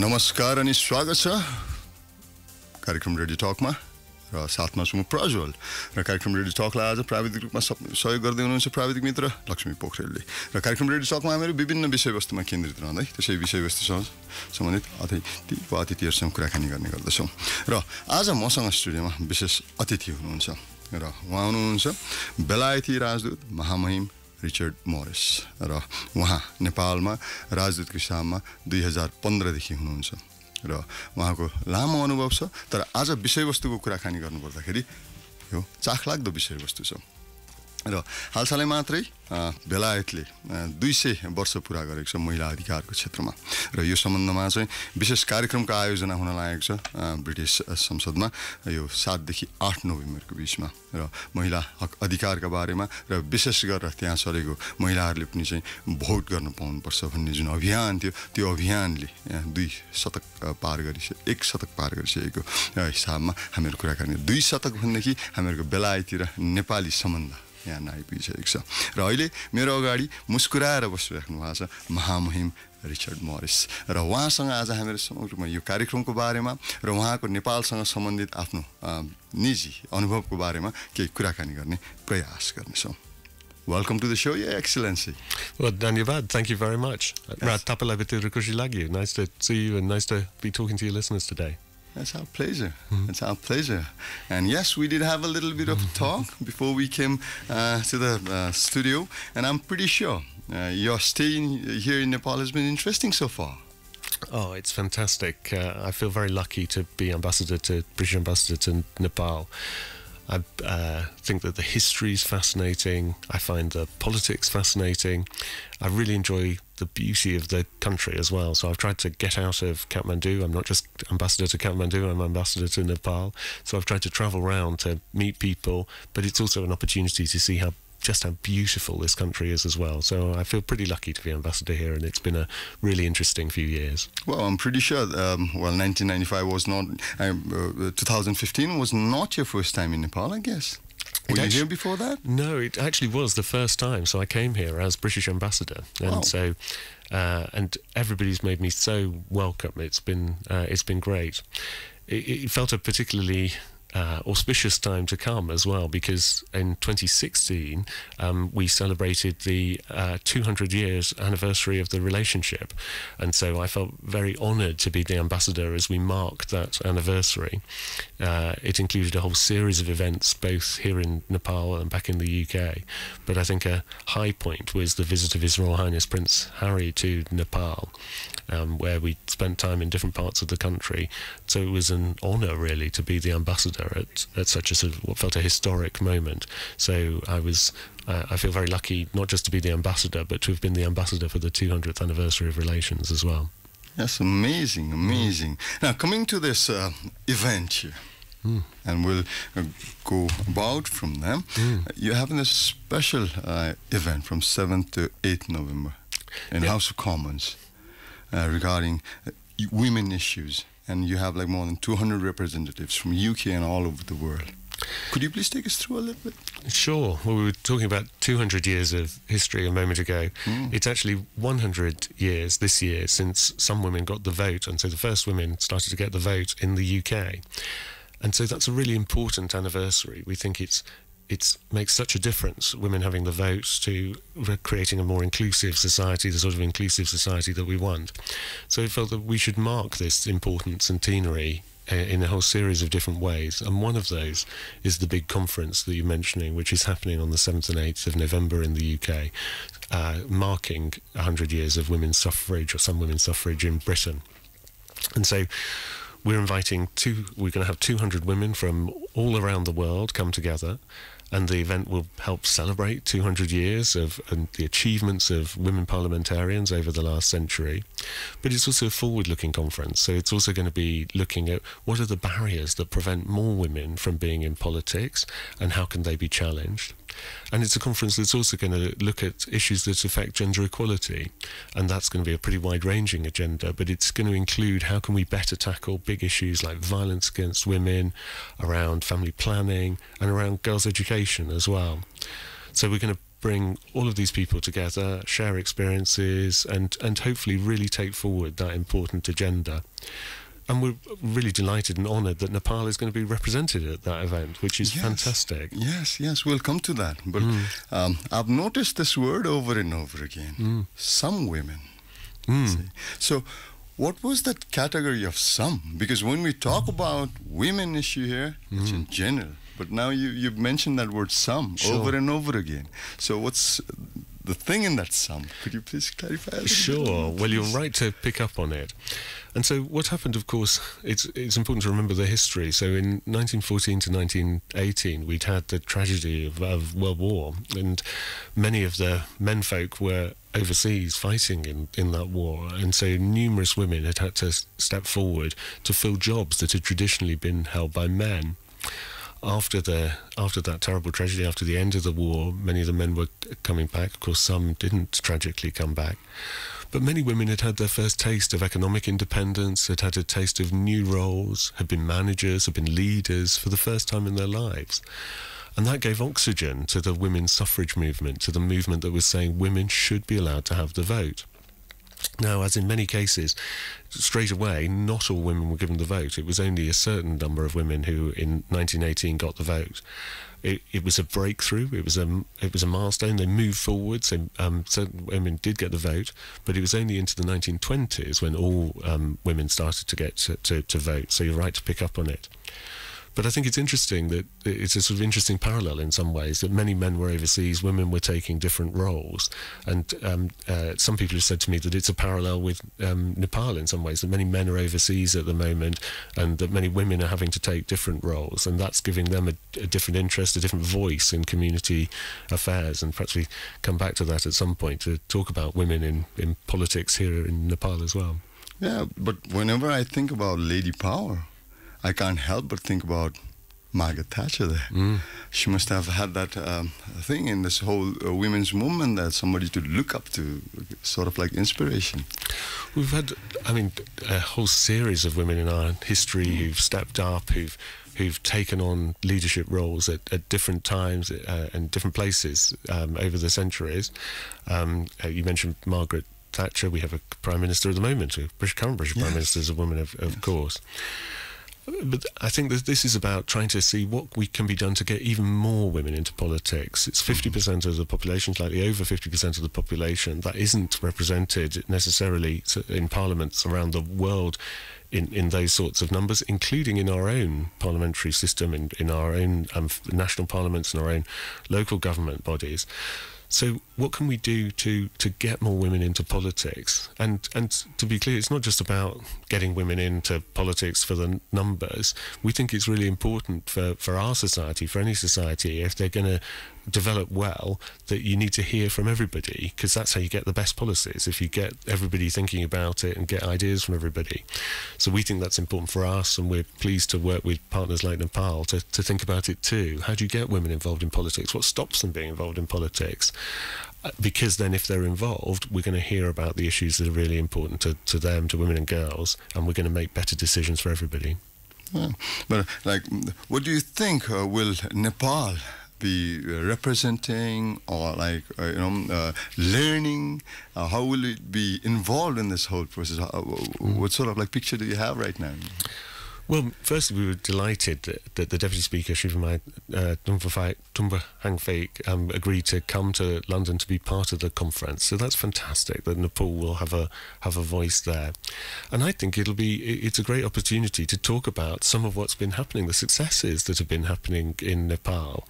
नमस्कार अनि स्वागत छ कार्यक्रम रेडियो टकमा र साथमा छु म प्रज्वल र कार्यक्रम रेडियो टकलाई आज प्राविधिक रूपमा सब सहयोग गर्दै हुनुहुन्छ प्राविधिक मित्र लक्ष्मी पोखरेलले र कार्यक्रम रेडियो टकमा हामीहरू विभिन्न विषयवस्तुमा केन्द्रित रहँदै त्यसै विषयवस्तुसँग सम्बन्धित अतिथि वा अतिथिहरूसँग कुराकानी गर्ने गर्दछौँ र आज मसँग स्टुडियोमा विशेष अतिथि हुनुहुन्छ र उहाँ हुनुहुन्छ बेलायती राजदूत महामहिम रिचर्ड मोरिस र उहाँ नेपालमा राजदूत किसानमा दुई हजार पन्ध्रदेखि हुनुहुन्छ र उहाँको लामो अनुभव छ तर आज विषयवस्तुको कुराकानी गर्नुपर्दाखेरि यो चाखलाग्दो विषयवस्तु छ र हालसालै मात्रै बेलायतले दुई सय वर्ष पुरा गरेको छ महिला अधिकारको क्षेत्रमा र यो सम्बन्धमा चाहिँ विशेष कार्यक्रमको आयोजना हुन लागेको छ ब्रिटिस संसदमा यो सातदेखि आठ नोभेम्बरको बिचमा र महिला हक अधिकारका बारेमा र विशेष गरेर त्यहाँ चलेको महिलाहरूले पनि चाहिँ भोट गर्न पाउनुपर्छ भन्ने जुन अभियान थियो त्यो अभियानले दुई शतक पार गरिसके एक शतक पार गरिसकेको हिसाबमा हामीहरू कुराकानी दुई शतक भनेदेखि हामीहरूको बेलायती र नेपाली सम्बन्ध यहाँ आइपुगिसकेको छ र अहिले मेरो अगाडि मुस्कुराएर बसिराख्नु भएको छ महामहिम रिचर्ड मरिस र उहाँसँग आज हामीहरू समग्रमा यो कार्यक्रमको बारेमा र उहाँको नेपालसँग सम्बन्धित आफ्नो निजी अनुभवको बारेमा केही कुराकानी गर्ने प्रयास गर्नेछौँ welcome to the show your excellency हो धन्यवाद थ्याङ्क यू भेरी मच तपाईँलाई खुसी लाग्यो nice to see you and nice to be talking to That's our pleasure. Mm-hmm. That's our pleasure. And yes, we did have a little bit of talk before we came uh, to the uh, studio, and I'm pretty sure uh, your stay in, here in Nepal has been interesting so far. Oh, it's fantastic. Uh, I feel very lucky to be ambassador to British ambassador to Nepal. I uh, think that the history is fascinating. I find the politics fascinating. I really enjoy the beauty of the country as well. So I've tried to get out of Kathmandu. I'm not just ambassador to Kathmandu, I'm ambassador to Nepal. So I've tried to travel around to meet people, but it's also an opportunity to see how just how beautiful this country is as well. So I feel pretty lucky to be ambassador here, and it's been a really interesting few years. Well, I'm pretty sure. Um, well, 1995 was not. Uh, 2015 was not your first time in Nepal, I guess. Were you here before that? No, it actually was the first time. So I came here as British ambassador, and so uh, and everybody's made me so welcome. It's been uh, it's been great. It, it felt a particularly uh, auspicious time to come as well, because in 2016 um, we celebrated the uh, 200 years anniversary of the relationship, and so I felt very honoured to be the ambassador as we marked that anniversary. Uh, it included a whole series of events, both here in Nepal and back in the UK, but I think a high point was the visit of His Royal Highness Prince Harry to Nepal, um, where we spent time in different parts of the country. So it was an honour really to be the ambassador at, at such a sort of what felt a historic moment. So I was uh, I feel very lucky not just to be the ambassador, but to have been the ambassador for the 200th anniversary of relations as well. That's amazing, mm. amazing. Now coming to this uh, event here. Mm. and we'll uh, go about from them. Mm. You're having a special uh, event from 7th to 8th November in yep. House of Commons. Uh, regarding uh, women issues. And you have like more than 200 representatives from UK and all over the world. Could you please take us through a little bit? Sure. Well, we were talking about 200 years of history a moment ago. Mm. It's actually 100 years this year since some women got the vote, and so the first women started to get the vote in the UK. And so that's a really important anniversary. We think it's it makes such a difference, women having the votes, to creating a more inclusive society, the sort of inclusive society that we want. So we felt that we should mark this important centenary eh, in a whole series of different ways. And one of those is the big conference that you're mentioning, which is happening on the 7th and 8th of November in the UK, uh, marking 100 years of women's suffrage or some women's suffrage in Britain. And so we're inviting two, we're going to have 200 women from all around the world come together and the event will help celebrate 200 years of the achievements of women parliamentarians over the last century. But it's also a forward-looking conference, so it's also going to be looking at what are the barriers that prevent more women from being in politics, and how can they be challenged. And it's a conference that's also going to look at issues that affect gender equality, and that's going to be a pretty wide-ranging agenda. But it's going to include how can we better tackle big issues like violence against women, around family planning, and around girls' education as well. So we're going to bring all of these people together, share experiences, and, and hopefully really take forward that important agenda. And we're really delighted and honoured that Nepal is going to be represented at that event, which is yes, fantastic. Yes, yes, we'll come to that. But mm. um, I've noticed this word over and over again mm. some women. Mm. So, what was that category of some? Because when we talk hmm. about women issue here, it's in hmm. general. But now you, you've mentioned that word some sure. over and over again. So what's the thing in that sum. Could you please clarify? Sure. Well, you're right to pick up on it. And so, what happened? Of course, it's it's important to remember the history. So, in 1914 to 1918, we'd had the tragedy of, of World War, and many of the menfolk were overseas fighting in, in that war. And so numerous women had had to step forward to fill jobs that had traditionally been held by men after the after that terrible tragedy, after the end of the war, many of the men were coming back. Of course, some didn't tragically come back, but many women had had their first taste of economic independence, had had a taste of new roles, had been managers, had been leaders for the first time in their lives. And that gave oxygen to the women's suffrage movement, to the movement that was saying women should be allowed to have the vote. Now, as in many cases, straight away, not all women were given the vote. It was only a certain number of women who, in 1918, got the vote. It, it was a breakthrough. It was a it was a milestone. They moved forward. So um, certain women did get the vote, but it was only into the 1920s when all um, women started to get to, to, to vote. So you're right to pick up on it. But I think it's interesting that it's a sort of interesting parallel in some ways that many men were overseas, women were taking different roles. And um, uh, some people have said to me that it's a parallel with um, Nepal in some ways, that many men are overseas at the moment and that many women are having to take different roles. And that's giving them a, a different interest, a different voice in community affairs. And perhaps we come back to that at some point to talk about women in, in politics here in Nepal as well. Yeah, but whenever I think about lady power, I can't help but think about Margaret Thatcher there. Mm. She must have had that um, thing in this whole uh, women's movement that somebody to look up to, sort of like inspiration. We've had, I mean, a whole series of women in our history mm. who've stepped up, who've who've taken on leadership roles at, at different times uh, and different places um, over the centuries. Um, uh, you mentioned Margaret Thatcher. We have a prime minister at the moment, a British, current British yes. prime minister is a woman, of, of yes. course but I think that this is about trying to see what we can be done to get even more women into politics. It's 50% mm-hmm. of the population, slightly over 50% of the population, that isn't represented necessarily in parliaments around the world in, in those sorts of numbers, including in our own parliamentary system, in, in our own um, national parliaments and our own local government bodies. So, what can we do to, to get more women into politics? And and to be clear, it's not just about getting women into politics for the numbers. We think it's really important for, for our society, for any society, if they're going to develop well that you need to hear from everybody because that's how you get the best policies if you get everybody thinking about it and get ideas from everybody. So we think that's important for us and we're pleased to work with partners like Nepal to, to think about it too. How do you get women involved in politics? What stops them being involved in politics? Uh, because then if they're involved, we're going to hear about the issues that are really important to, to them, to women and girls, and we're going to make better decisions for everybody. Yeah. But like, what do you think uh, will Nepal be uh, representing or like uh, you know uh, learning? how will it be involved in this whole process? How, what sort of like picture do you have right now? Well, firstly, we were delighted that, the Deputy Speaker, Shivamai uh, Tumba Fake, um, agreed to come to London to be part of the conference. So that's fantastic that Nepal will have a have a voice there, and I think it'll be it's a great opportunity to talk about some of what's been happening, the successes that have been happening in Nepal.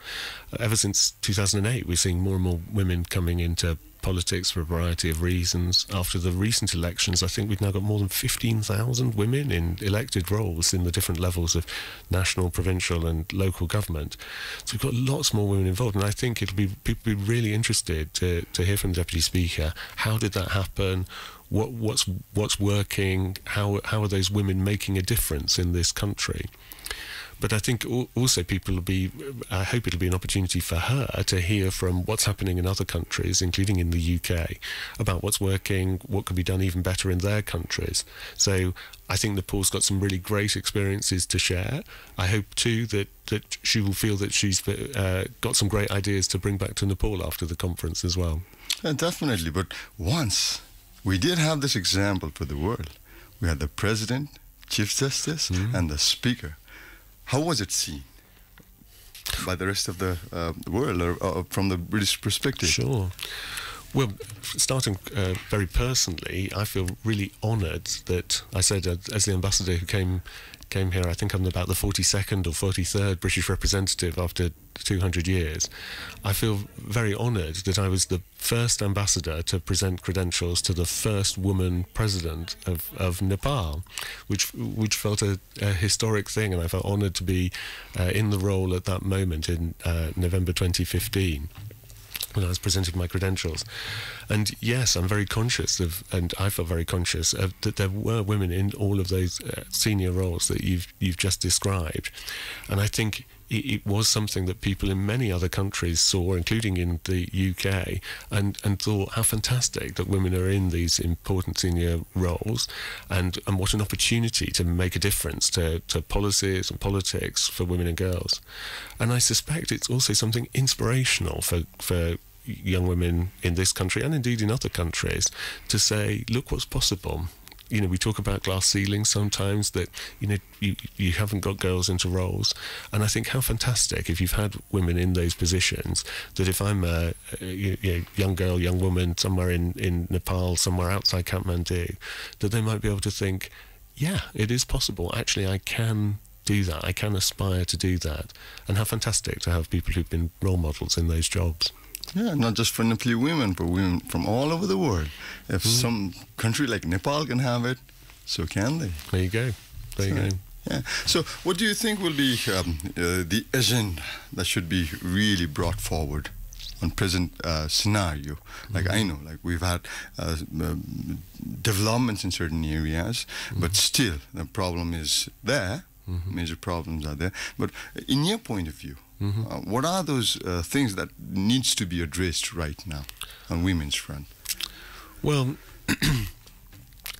Ever since 2008, we're seeing more and more women coming into politics for a variety of reasons. After the recent elections, I think we've now got more than 15,000 women in elected roles in the different levels of national, provincial, and local government. So we've got lots more women involved, and I think it'll be people be really interested to, to hear from the Deputy Speaker how did that happen? What, what's what's working? How how are those women making a difference in this country? But I think also people will be, I hope it'll be an opportunity for her to hear from what's happening in other countries, including in the UK, about what's working, what can be done even better in their countries. So I think nepal has got some really great experiences to share. I hope too that, that she will feel that she's uh, got some great ideas to bring back to Nepal after the conference as well. Uh, definitely, but once we did have this example for the world. We had the president, chief justice, mm -hmm. and the speaker how was it seen? by the rest of the uh, world or, uh, from the British perspective? Sure. Well, starting uh, very personally, I feel really honoured that I said, uh, as the ambassador who came came here. I think I'm about the 42nd or 43rd British representative after 200 years. I feel very honoured that I was the first ambassador to present credentials to the first woman president of, of Nepal, which which felt a, a historic thing, and I felt honoured to be uh, in the role at that moment in uh, November 2015 when I was presenting my credentials. And yes, I'm very conscious of, and I felt very conscious of, that there were women in all of those uh, senior roles that you've you've just described. And I think it, it, was something that people in many other countries saw, including in the UK, and, and thought how fantastic that women are in these important senior roles, and, and what an opportunity to make a difference to, to policies and politics for women and girls. And I suspect it's also something inspirational for, for young women in this country and indeed in other countries to say, look what's possible you know, we talk about glass ceilings sometimes that, you know, you, you haven't got girls into roles. And I think how fantastic if you've had women in those positions that if I'm a, a, young girl, young woman somewhere in, in Nepal, somewhere outside Kathmandu, that they might be able to think, yeah, it is possible. Actually, I can do that. I can aspire to do that. And how fantastic to have people who've been role models in those jobs. Yeah, not just for Nepali women, but women from all over the world. If mm. some country like Nepal can have it, so can they. There you go. There so, you go. Yeah. So, what do you think will be um, uh, the agenda that should be really brought forward on present uh, scenario? Like mm -hmm. I know, like we've had uh, uh developments in certain areas, mm -hmm. but still the problem is there. Mm -hmm. Major problems are there. But in your point of view, Mm-hmm. Uh, what are those uh, things that needs to be addressed right now on women's front? Well,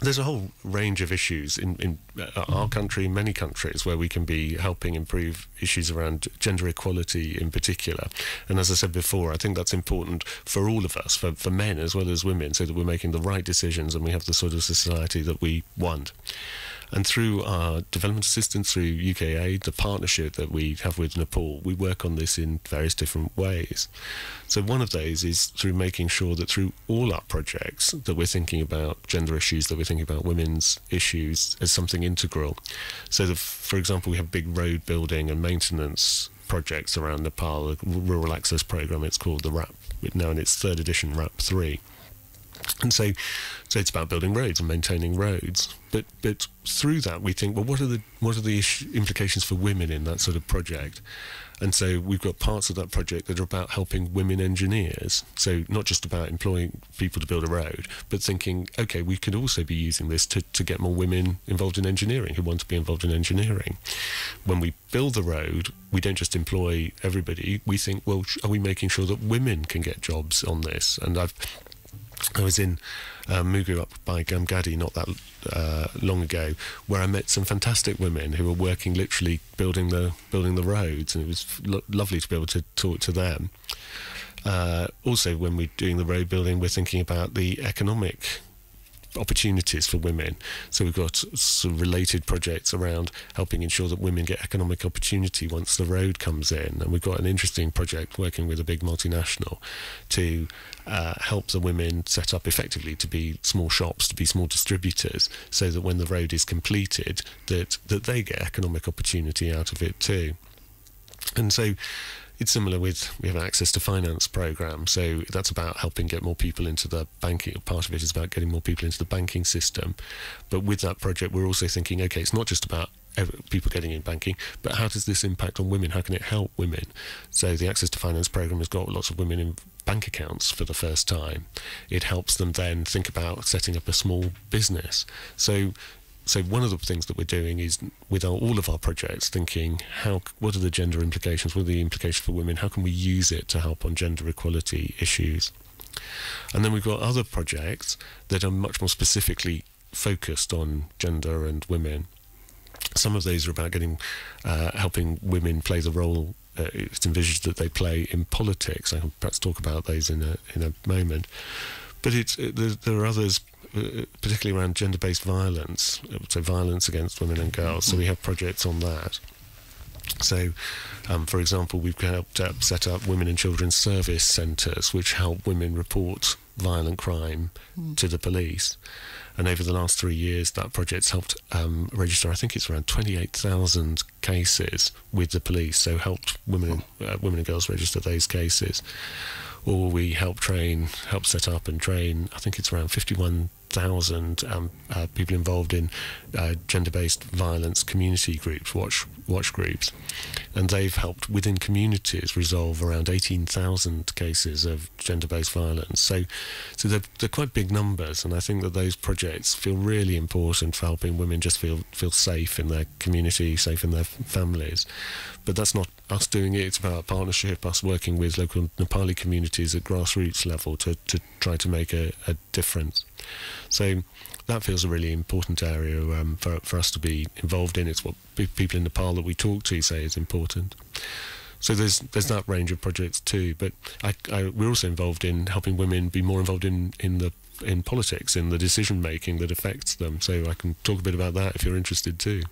there's a whole range of issues in, in uh, our country, in many countries, where we can be helping improve issues around gender equality in particular. And as I said before, I think that's important for all of us, for, for men as well as women, so that we're making the right decisions and we have the sort of society that we want. And through our development assistance, through UKA, the partnership that we have with Nepal, we work on this in various different ways. So one of those is through making sure that through all our projects that we're thinking about gender issues, that we're thinking about women's issues as something integral. So that, for example, we have big road building and maintenance projects around Nepal, the rural access program it's called, the RAP, now in its third edition, RAP 3 and so, so it's about building roads and maintaining roads. But but through that, we think, well, what are the what are the implications for women in that sort of project? And so we've got parts of that project that are about helping women engineers. So not just about employing people to build a road, but thinking, okay, we could also be using this to, to get more women involved in engineering who want to be involved in engineering. When we build the road, we don't just employ everybody. We think, well, are we making sure that women can get jobs on this? And I've I was in uh, Mugu up by Gamgadi not that uh, long ago, where I met some fantastic women who were working literally building the building the roads, and it was lo lovely to be able to talk to them. Uh, also, when we're doing the road building, we're thinking about the economic opportunities for women. So we've got sort of related projects around helping ensure that women get economic opportunity once the road comes in. And we've got an interesting project working with a big multinational to uh, help the women set up effectively to be small shops, to be small distributors, so that when the road is completed, that that they get economic opportunity out of it too. And so it's similar with we have an access to finance program, so that's about helping get more people into the banking. Part of it is about getting more people into the banking system, but with that project, we're also thinking, okay, it's not just about people getting in banking, but how does this impact on women? How can it help women? So the Access to Finance program has got lots of women in bank accounts for the first time. It helps them then think about setting up a small business. So so one of the things that we're doing is with our, all of our projects thinking how what are the gender implications what are the implications for women how can we use it to help on gender equality issues and then we've got other projects that are much more specifically focused on gender and women some of those are about getting uh, helping women play the role uh, it's envisaged that they play in politics i can perhaps talk about those in a in a moment but it's it, there, there are others uh, particularly around gender-based violence, uh, so violence against women and girls. So we have projects on that. So, um, for example, we've helped uh, set up women and children's service centres, which help women report violent crime mm. to the police. And over the last three years, that project's helped um, register, I think it's around 28,000 cases with the police. So, helped women, uh, women and girls register those cases. Or we help train, help set up and train, I think it's around 51 thousand um, uh, people involved in uh, gender-based violence community groups, watch watch groups, and they've helped within communities resolve around eighteen thousand cases of gender-based violence. So, so they're, they're quite big numbers, and I think that those projects feel really important for helping women just feel feel safe in their community, safe in their families. But that's not us doing it. It's about partnership, us working with local Nepali communities at grassroots level to to try to make a, a difference. So that feels a really important area um, for, for us to be involved in. It's what people in Nepal that we talk to say is important. So there's there's that range of projects too. But I, I, we're also involved in helping women be more involved in, in the in politics, in the decision making that affects them. So I can talk a bit about that if you're interested too.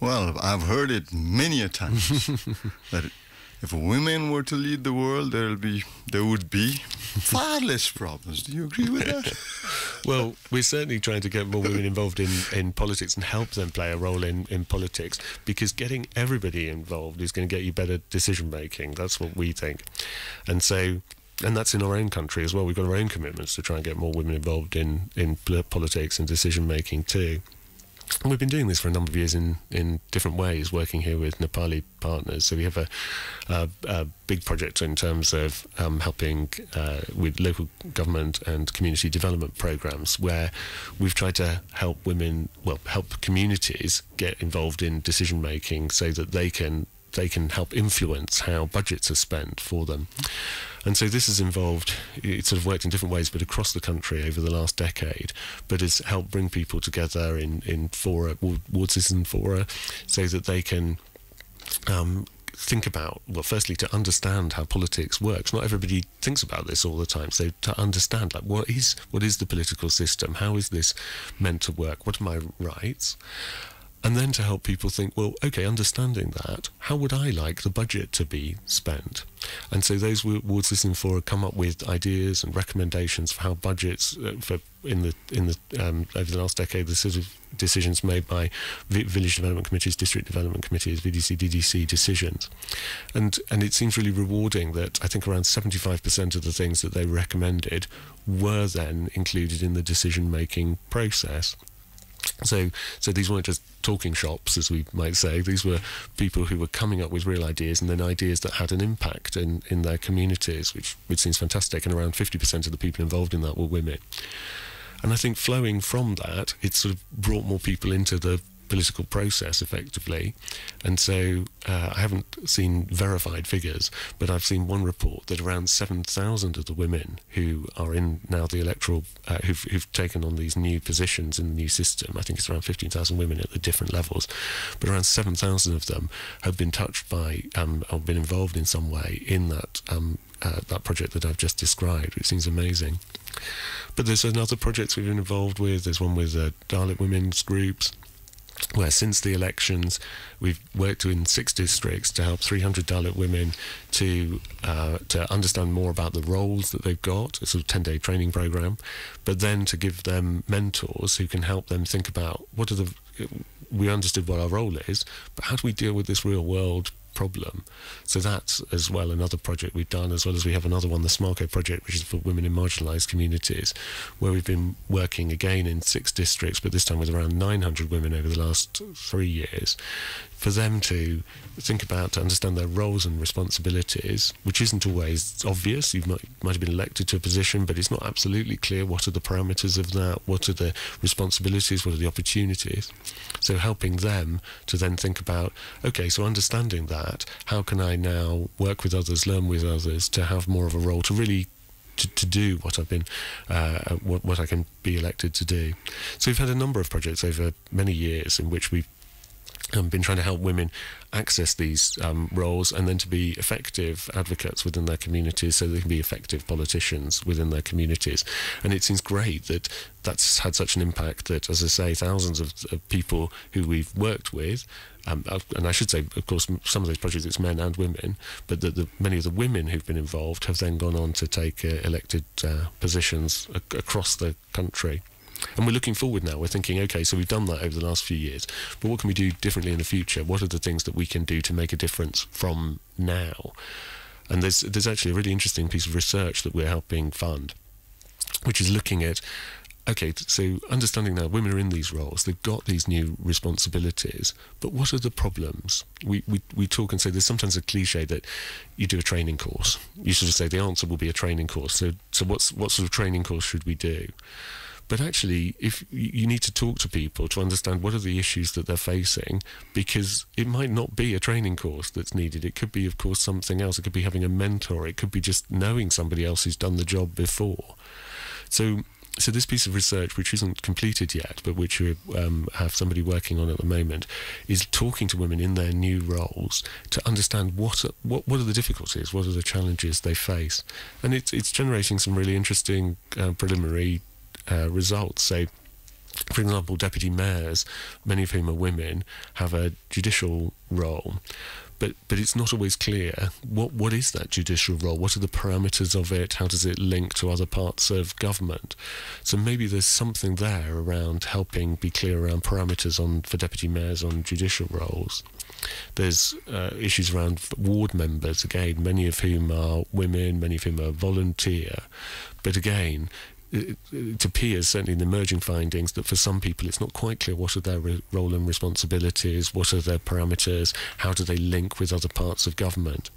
Well, I've heard it many a times that if women were to lead the world, there'll be there would be far less problems. Do you agree with that? well, we're certainly trying to get more women involved in, in politics and help them play a role in, in politics because getting everybody involved is going to get you better decision making. That's what we think. And so and that's in our own country as well. We've got our own commitments to try and get more women involved in in politics and decision making too. And we've been doing this for a number of years in, in different ways, working here with Nepali partners. So we have a, a, a big project in terms of um, helping uh, with local government and community development programs, where we've tried to help women, well, help communities get involved in decision making, so that they can they can help influence how budgets are spent for them. And so this has involved, it sort of worked in different ways, but across the country over the last decade, but has helped bring people together in, in fora, ward citizen fora, so that they can um, think about well firstly to understand how politics works not everybody thinks about this all the time so to understand like what is what is the political system how is this meant to work what are my rights and then to help people think, well, okay, understanding that, how would I like the budget to be spent? And so those awards listening for come up with ideas and recommendations for how budgets uh, for in the in the um, over the last decade the sort of decisions made by village development committees, district development committees, VDC, DDC decisions, and and it seems really rewarding that I think around seventy five percent of the things that they recommended were then included in the decision making process so, so these weren't just talking shops, as we might say. These were people who were coming up with real ideas and then ideas that had an impact in, in their communities, which, which seems fantastic. And around 50% of the people involved in that were women. And I think flowing from that, it sort of brought more people into the political process effectively. And so uh, I haven't seen verified figures, but I've seen one report that around 7,000 of the women who are in now the electoral, uh, who've, who've, taken on these new positions in the new system, I think it's around 15,000 women at the different levels, but around 7,000 of them have been touched by um, or been involved in some way in that um, uh, that project that I've just described, It seems amazing. But there's another project we've been involved with. There's one with uh, Dalit women's groups where since the elections we've worked in six districts to help 300 Dalit women to uh, to understand more about the roles that they've got. It's a 10-day training program, but then to give them mentors who can help them think about what are the we understood what our role is, but how do we deal with this real world problem. So that's as well another project we've done, as well as we have another one, the SMARCO project, which is for women in marginalised communities, where we've been working again in six districts, but this time with around 900 women over the last three years, for them to think about, to understand their roles and responsibilities, which isn't always obvious. You might, might have been elected to a position, but it's not absolutely clear what are the parameters of that, what are the responsibilities, what are the opportunities. So helping them to then think about, okay, so understanding that, how can I now work with others, learn with others, to have more of a role, to really to, to, do what I've been, uh, what, what I can be elected to do. So we've had a number of projects over many years in which we've and um, been trying to help women access these um, roles and then to be effective advocates within their communities so they can be effective politicians within their communities. And it seems great that that's had such an impact that, as I say, thousands of, of people who we've worked with. Um, and I should say, of course, some of those projects it's men and women, but that the, many of the women who've been involved have then gone on to take uh, elected uh, positions ac across the country. And we're looking forward now. We're thinking, okay, so we've done that over the last few years, but what can we do differently in the future? What are the things that we can do to make a difference from now? And there's there's actually a really interesting piece of research that we're helping fund, which is looking at okay, so understanding now women are in these roles, they've got these new responsibilities, but what are the problems? We, we, we talk and say there's sometimes a cliche that you do a training course. You sort of say the answer will be a training course. So, so what's, what sort of training course should we do? But actually, if you need to talk to people to understand what are the issues that they're facing, because it might not be a training course that's needed. It could be, of course, something else. It could be having a mentor. It could be just knowing somebody else who's done the job before. So so this piece of research, which isn't completed yet, but which we um, have somebody working on at the moment, is talking to women in their new roles to understand what are, what what are the difficulties, what are the challenges they face, and it's it's generating some really interesting uh, preliminary uh, results. So, for example, deputy mayors, many of whom are women, have a judicial role. But, but it's not always clear what what is that judicial role? What are the parameters of it? How does it link to other parts of government? So maybe there's something there around helping be clear around parameters on for deputy mayors on judicial roles. There's uh, issues around ward members again, many of whom are women, many of whom are volunteer. But again, it, appears, certainly in the emerging findings, that for some people it's not quite clear what are their role and responsibilities, what are their parameters, how do they link with other parts of government.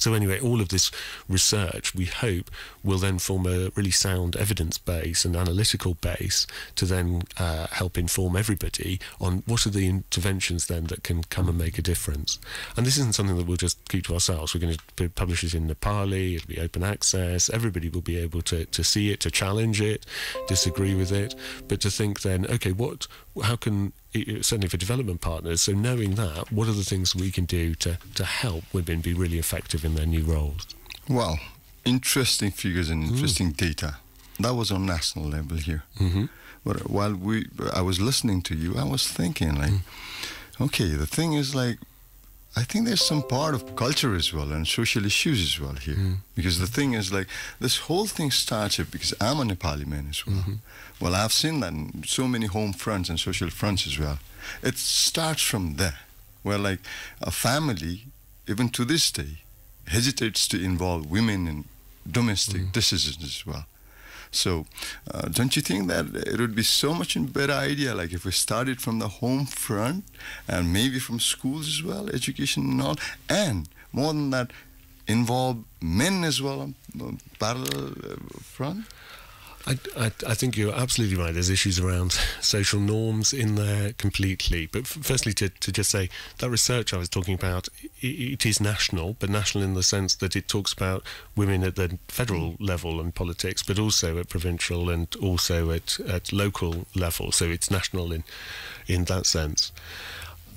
So anyway, all of this research, we hope, will then form a really sound evidence base and analytical base to then uh, help inform everybody on what are the interventions then that can come and make a difference. And this isn't something that we'll just keep to ourselves. We're going to publish it in Nepali. It'll be open access. Everybody will be able to, to see it, to challenge it, disagree with it, but to think then, okay, what, how can certainly for development partners. So knowing that, what are the things we can do to, to help women be really effective in their new roles? Well, interesting figures and mm. interesting mm. data. That was on national level here. Mm -hmm. But while we, I was listening to you, I was thinking like, mm. okay, the thing is like, I think there's some part of culture as well and social issues as well here. Mm. Because the thing is like, this whole thing started because I'm a Nepali man as well. -hmm. Well, I've seen that in so many home fronts and social fronts as well. It starts from there, where like a family, even to this day, hesitates to involve women in domestic mm. decisions as well. So, uh, don't you think that it would be so much a better idea, like if we started from the home front and maybe from schools as well, education and all, and more than that, involve men as well on the parallel uh, front? I, I, I, think you're absolutely right. There's issues around social norms in there completely. But firstly, to, to just say that research I was talking about, it, it is national, but national in the sense that it talks about women at the federal mm. level and politics, but also at provincial and also at, at local level. So it's national in in that sense.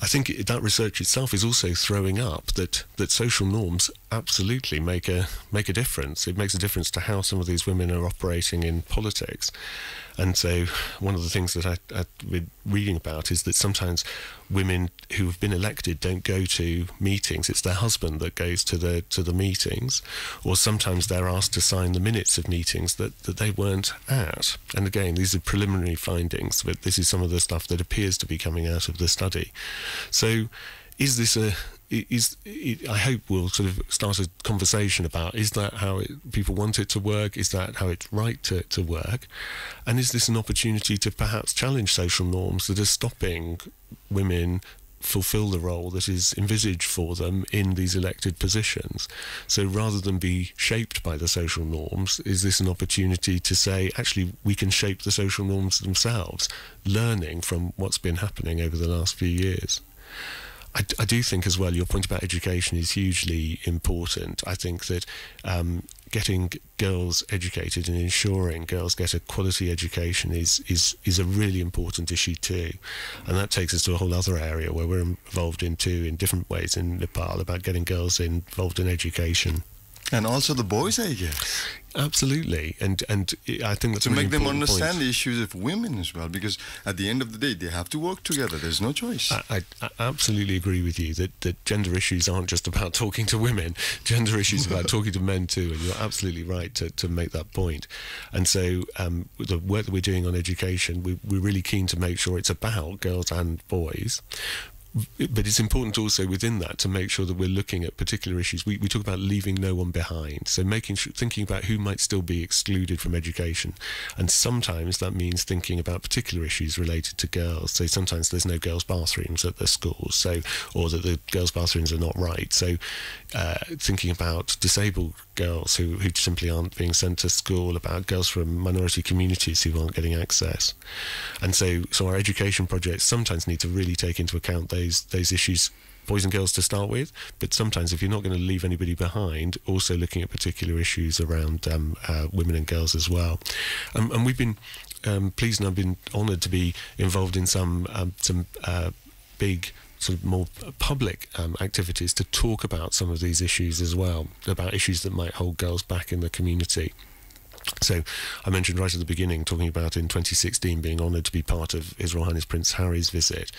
I think that research itself is also throwing up that, that social norms absolutely make a make a difference. It makes a difference to how some of these women are operating in politics. And so, one of the things that I, have been reading about is that sometimes women who have been elected don't go to meetings. It's their husband that goes to the to the meetings, or sometimes they're asked to sign the minutes of meetings that, that they weren't at. And again, these are preliminary findings, but this is some of the stuff that appears to be coming out of the study. So, is this a is it, I hope we will sort of start a conversation about is that how it, people want it to work? Is that how it's right to, to work? And is this an opportunity to perhaps challenge social norms that are stopping women fulfill the role that is envisaged for them in these elected positions. So rather than be shaped by the social norms, is this an opportunity to say, actually, we can shape the social norms themselves, learning from what's been happening over the last few years? I, I, do think as well your point about education is hugely important. I think that um, getting girls educated and ensuring girls get a quality education is is is a really important issue too, and that takes us to a whole other area where we're involved in too in different ways in Nepal about getting girls involved in education. And also the boys, I guess. Absolutely, and and I think that's to really make them understand point. the issues of women as well, because at the end of the day, they have to work together. There's no choice. I, I, I absolutely agree with you that, that gender issues aren't just about talking to women. Gender issues about talking to men too, and you're absolutely right to, to make that point. And so um, the work that we're doing on education, we, we're really keen to make sure it's about girls and boys, but it's important also within that to make sure that we're looking at particular issues. We, we talk about leaving no one behind, so making sure, thinking about who might still be excluded from education, and sometimes that means thinking about particular issues related to girls. So sometimes there's no girls' bathrooms at the schools, so or that the girls' bathrooms are not right. So uh, thinking about disabled girls who, who simply aren't being sent to school, about girls from minority communities who aren't getting access. And so, so our education projects sometimes need to really take into account those those issues boys and girls to start with, but sometimes if you're not going to leave anybody behind, also looking at particular issues around um, uh, women and girls as well. Um, and we've been um, pleased and I've been honoured to be involved in some um, some uh, big sort of more public um, activities to talk about some of these issues as well, about issues that might hold girls back in the community. So, I mentioned right at the beginning, talking about in 2016 being honoured to be part of His Royal Highness Prince Harry's visit.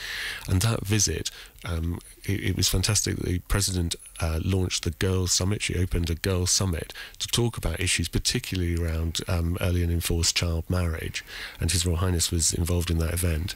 And that visit um, it, it, was fantastic that the president uh, launched the Girls Summit. She opened a Girls Summit to talk about issues, particularly around um, early and enforced child marriage. And His Royal Highness was involved in that event.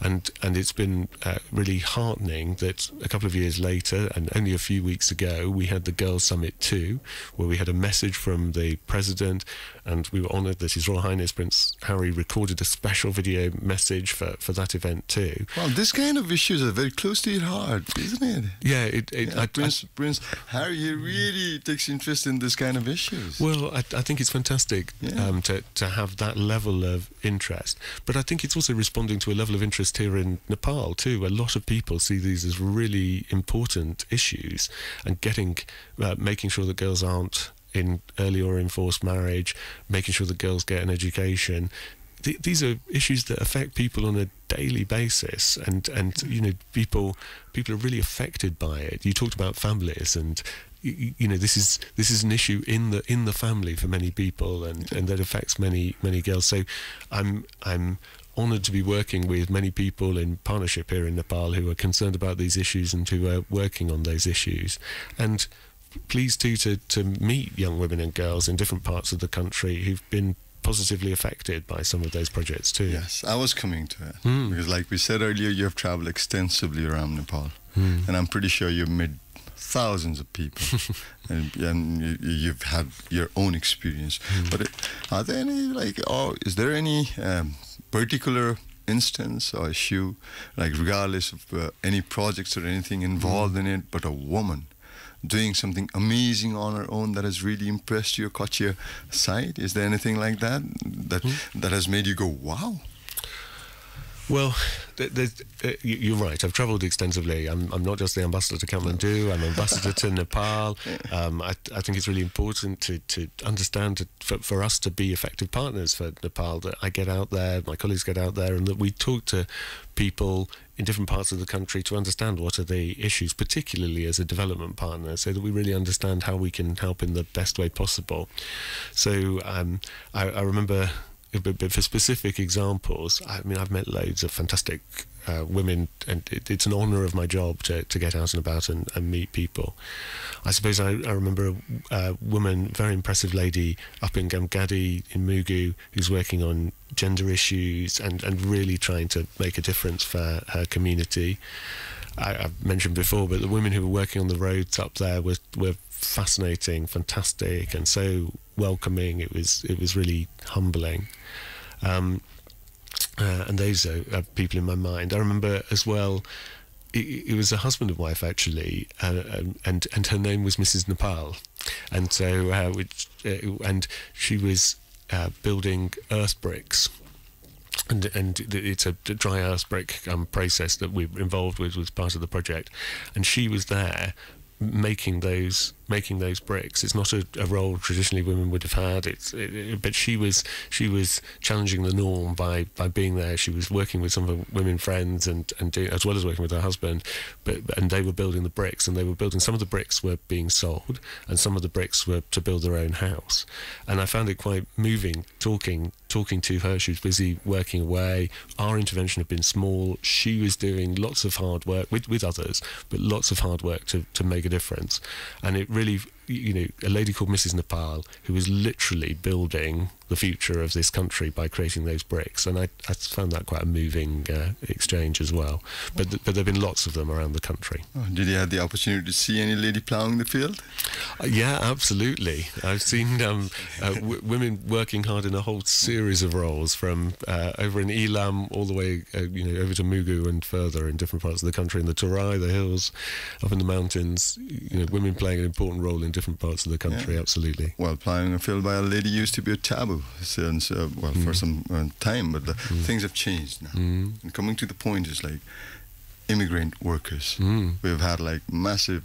And, and it's been uh, really heartening that a couple of years later, and only a few weeks ago, we had the Girls Summit 2, where we had a message from the president. And we were honoured that His Royal Highness Prince Harry recorded a special video message for, for that event too. Well, this kind of issues are very close to your hard, isn't it? Yeah, it. it yeah, I, Prince, I, Prince Harry really takes interest in this kind of issues. Well, I, I think it's fantastic yeah. um, to to have that level of interest, but I think it's also responding to a level of interest here in Nepal too. A lot of people see these as really important issues, and getting, uh, making sure that girls aren't in early or enforced marriage, making sure that girls get an education, th these are issues that affect people on a daily basis, and and you know people people are really affected by it. You talked about families, and you, you know this is this is an issue in the in the family for many people, and and that affects many many girls. So, I'm I'm honoured to be working with many people in partnership here in Nepal who are concerned about these issues and who are working on those issues, and pleased too to to meet young women and girls in different parts of the country who've been positively affected by some of those projects too. Yes, I was coming to it mm. because, like we said earlier, you have traveled extensively around Nepal, mm. and I'm pretty sure you've met thousands of people, and, and, you, have had your own experience. Mm. But are there any like, oh, is there any um, particular instance or issue, like regardless of uh, any projects or anything involved hmm. in it, but a woman doing something amazing on her own that has really impressed you, caught your sight? Is there anything like that that mm. that has made you go, wow? Well, uh, you're right. I've travelled extensively. I'm, I'm, not just the ambassador to Kathmandu. I'm ambassador to Nepal. Um, I, I, think it's really important to, to understand to, for, for, us to be effective partners for Nepal. That I get out there, my colleagues get out there, and that we talk to people in different parts of the country to understand what are the issues, particularly as a development partner, so that we really understand how we can help in the best way possible. So um, I, I remember but for specific examples, I mean, I've met loads of fantastic uh, women, and it, it's an honour of my job to, to get out and about and, and meet people. I suppose I, I remember a, a, woman, very impressive lady up in Gamgadi in Mugu, who's working on gender issues and, and really trying to make a difference for her community. I, have mentioned before, but the women who were working on the roads up there were were fascinating, fantastic, and so welcoming. It was it was really humbling. Um, uh, and those are, are, people in my mind. I remember as well. It, it was a husband and wife actually, and, uh, um, and and her name was Mrs. Nepal, and so uh, which, uh, and she was uh, building earth bricks, and and it's a dry earth brick um, process that we we're involved with was part of the project, and she was there making those making those bricks. It's not a, a role traditionally women would have had. It's, it, it, but she was she was challenging the norm by, by being there. She was working with some of her women friends and and as well as working with her husband. But and they were building the bricks and they were building. Some of the bricks were being sold and some of the bricks were to build their own house. And I found it quite moving talking talking to her. She was busy working away. Our intervention had been small. She was doing lots of hard work with with others, but lots of hard work to to make a difference. And it really you know, a lady called Mrs. Nepal who was literally building the future of this country by creating those bricks, and I, I found that quite a moving uh, exchange as well. But th but there've been lots of them around the country. Oh, did you have the opportunity to see any lady ploughing the field? Uh, yeah, absolutely. I've seen um, uh, women working hard in a whole series of roles, from uh, over in Elam all the way, uh, you know, over to Mugu and further in different parts of the country, in the Torai, the hills, up in the mountains. You know, women playing an important role in different parts of the country, yeah. absolutely. Well, plowing a field by a lady used to be a taboo since, uh, well, mm. for some uh, time, but mm. things have changed now. Mm. And coming to the point is like immigrant workers. Mm. We've had like massive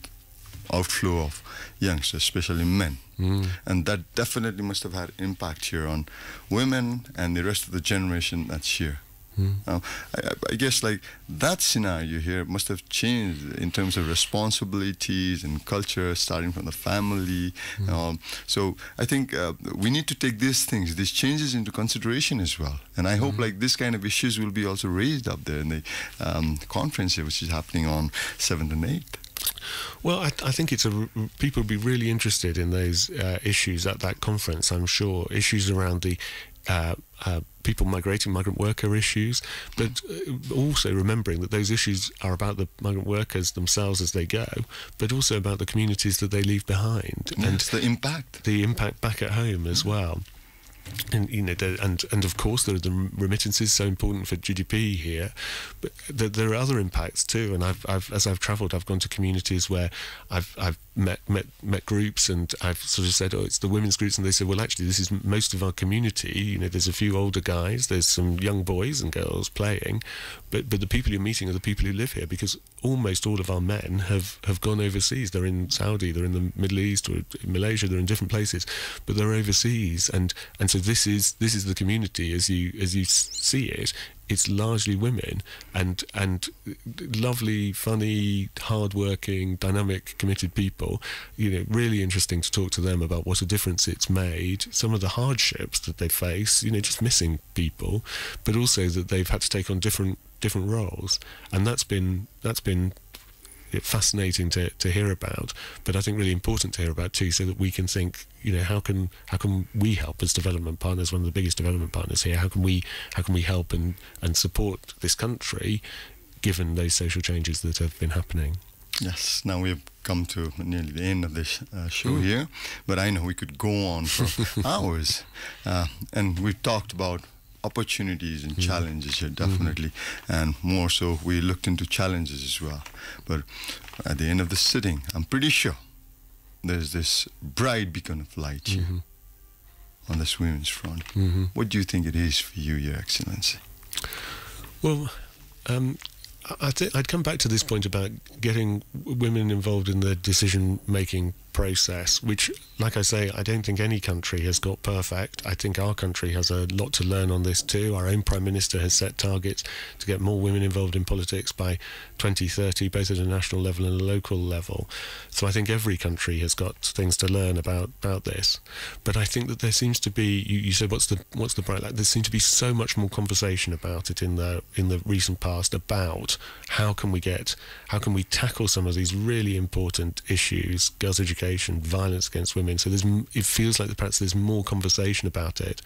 outflow of youngsters, especially men. Mm. And that definitely must have had impact here on women and the rest of the generation that's here. Mm. I, I, guess like that scenario here must have changed in terms of responsibilities and culture, starting from the family. Mm. Um, so I think uh, we need to take these things, these changes into consideration as well. And I hope mm. like this kind of issues will be also raised up there in the um, conference here, which is happening on 7th and 8th. Well, I, I, think it's a people will be really interested in those uh, issues at that conference. I'm sure issues around the uh, uh, people migrating, migrant worker issues, but uh, also remembering that those issues are about the migrant workers themselves as they go, but also about the communities that they leave behind yes, and the impact, the impact back at home as well. And you know, and and of course, there are the remittances so important for GDP here, but there, there are other impacts too. And I've, I've as I've travelled, I've gone to communities where I've I've met, met met groups and I've sort of said, oh, it's the women's groups, and they said, well, actually, this is most of our community. You know, there's a few older guys, there's some young boys and girls playing, but but the people you're meeting are the people who live here because almost all of our men have have gone overseas. They're in Saudi, they're in the Middle East or Malaysia, they're in different places, but they're overseas, and and so this is this is the community as you as you see it it's largely women and and lovely, funny, hardworking, dynamic, committed people. You know, really interesting to talk to them about what a difference it's made. Some of the hardships that they face. You know, just missing people, but also that they've had to take on different different roles, and that's been that's been fascinating to, to hear about, but I think really important to hear about too, so that we can think, you know, how can how can we help as development partners, one of the biggest development partners here? How can we how can we help and and support this country, given those social changes that have been happening? Yes, now we have come to nearly the end of this uh, show mm. here, but I know we could go on for hours. Uh, and we've talked about opportunities and mm. challenges here mm-hmm. definitely mm-hmm. and more so we looked into challenges as well but at the end of the sitting i'm pretty sure there's this bright beacon of light mm-hmm. here on this women's front mm-hmm. what do you think it is for you your excellency well um, I would come back to this point about getting women involved in the decision making process, which, like I say, I don't think any country has got perfect. I think our country has a lot to learn on this too. Our own Prime Minister has set targets to get more women involved in politics by 2030, both at a national level and a local level. So I think every country has got things to learn about, about this. But I think that there seems to be, you, you said, what's the what's the bright light? There seems to be so much more conversation about it in the in the recent past about how can we get, how can we tackle some of these really important issues, girls' education education, violence against women. So there's, it feels like perhaps there's more conversation about it,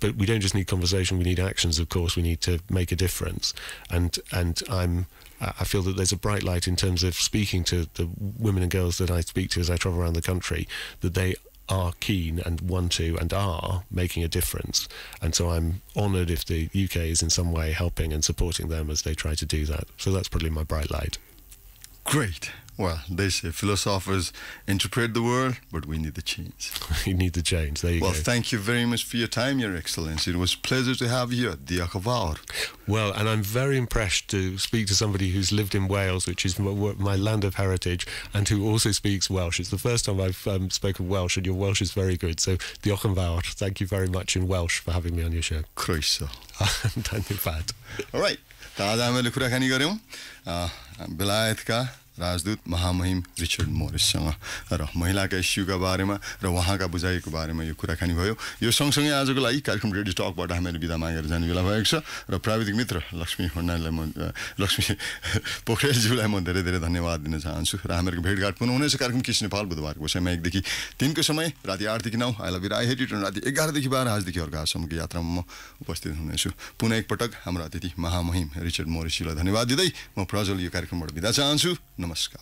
but we don't just need conversation. We need actions, of course. We need to make a difference, and and I'm I feel that there's a bright light in terms of speaking to the women and girls that I speak to as I travel around the country that they are keen and want to and are making a difference. And so I'm honoured if the UK is in some way helping and supporting them as they try to do that. So that's probably my bright light. Great well, they say philosophers interpret the world, but we need the change. we need the change. There you well, go. Well, thank you very much for your time, Your Excellency. It was a pleasure to have you at the Akavaur. Well, and I'm very impressed to speak to somebody who's lived in Wales, which is my land of heritage, and who also speaks Welsh. It's the first time I've um, spoken Welsh, and your Welsh is very good. So, the Akavaur, thank you very much in Welsh for having me on your show. Croeso. All right. त आज हामीले कुराकानी गऱ्यौँ राजदूत महामहिम Richard मोरिससँग र महिलाका इस्युका बारेमा र उहाँका बुझाइको बारेमा यो कुराकानी भयो यो सँगसँगै आजको लागि कार्यक्रम रेडियो टकबाट हामीले बिदा मागेर जाने बेला भएको छ र प्राविधिक मित्र लक्ष्मी भण्डारीलाई म लक्ष्मी पोखरेलज्यूलाई म धेरै धेरै धन्यवाद दिन चाहन्छु र हामीहरूको भेटघाट पुनः हुनेछ कार्यक्रम किस नेपाल बुधबारको समय एकदेखि तिनको समय राति आठदेखि नौ अहिले लभ यु राति एघारदेखि बाह्र आजदेखि अर्कासम्मको यात्रामा म उपस्थित हुनेछु पुनः एकपटक हाम्रो अतिथि महामहिम रिचर्ड मोरिसीलाई धन्यवाद दिँदै म प्रज्वल यो कार्यक्रमबाट बिदा चाहन्छु a Namaskar.